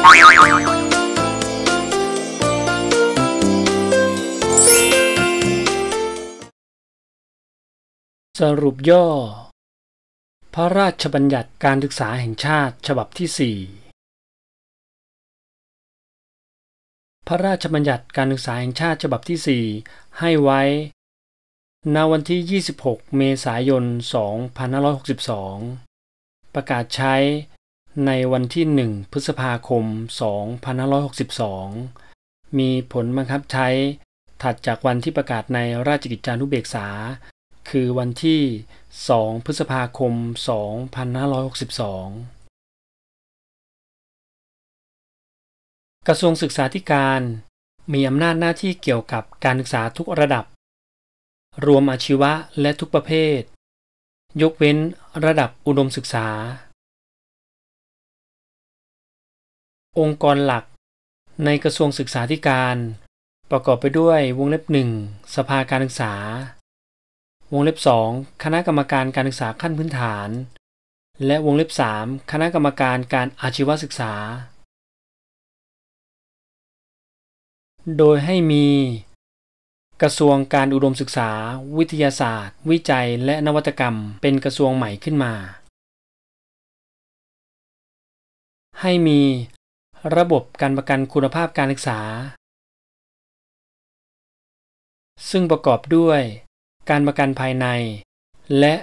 สรุปย่อ พระราชบัญญัติการศึกษาแห่งชาติฉบับที่ 4 พระราชบัญญัติการศึกษาแห่งชาติฉบับที่ 4 ให้ไว้ณวันที่ 26 เมษายน 2562 ประกาศใช้ในวันที่ 1 พฤษภาคม 2562 มีผลบังคับใช้ถัดจากวันที่ประกาศในราชกิจจานุเบกษา คือวันที่ 2 พฤษภาคม 2562 กระทรวงศึกษาธิการมีอำนาจหน้าที่เกี่ยวกับการศึกษาทุกระดับ รวมอาชีวะและทุกประเภท ยกเว้นระดับอุดมศึกษาองค์กรหลัก ในกระทรวงศึกษาธิการ ประกอบไปด้วยวงเล็บหนึ่งสภาการศึกษา วงเล็บสองคณะกรรมการการศึกษาขั้นพื้นฐาน และวงเล็บสามคณะกรรมการการอาชีวศึกษา โดยให้มี กระทรวงการอุดมศึกษา วิทยาศาสตร์ วิจัยและนวัตกรรมเป็นกระทรวงใหม่ขึ้นมา ให้มีระบบการประกันคุณภาพการศึกษา ซึ่งประกอบด้วย การประกันภายใน และ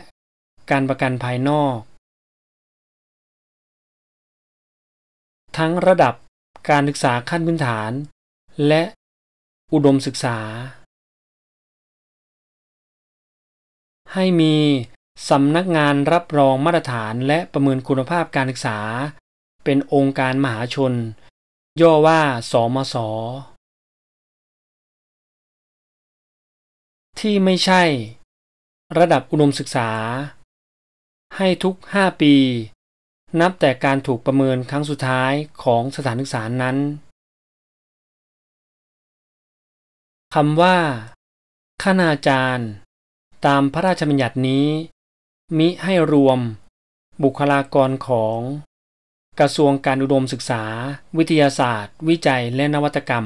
การประกันภายนอก ทั้งระดับการศึกษาขั้นพื้นฐาน และ อุดมศึกษา ให้มีสำนักงานรับรองมาตรฐานและประเมินคุณภาพการศึกษาเป็นองค์การมหาชน ย่อว่า สมสที่ไม่ใช่ ระดับอุดมศึกษา ให้ทุกห้าปี นับแต่การถูกประเมินครั้งสุดท้ายของสถานศึกษานั้นคำว่าคณาจารย์ตามพระราชบัญญัตินี้ มิให้รวม บุคลากรของกระทรวงการอุดมศึกษา วิทยาศาสตร์ วิจัยและนวัตกรรม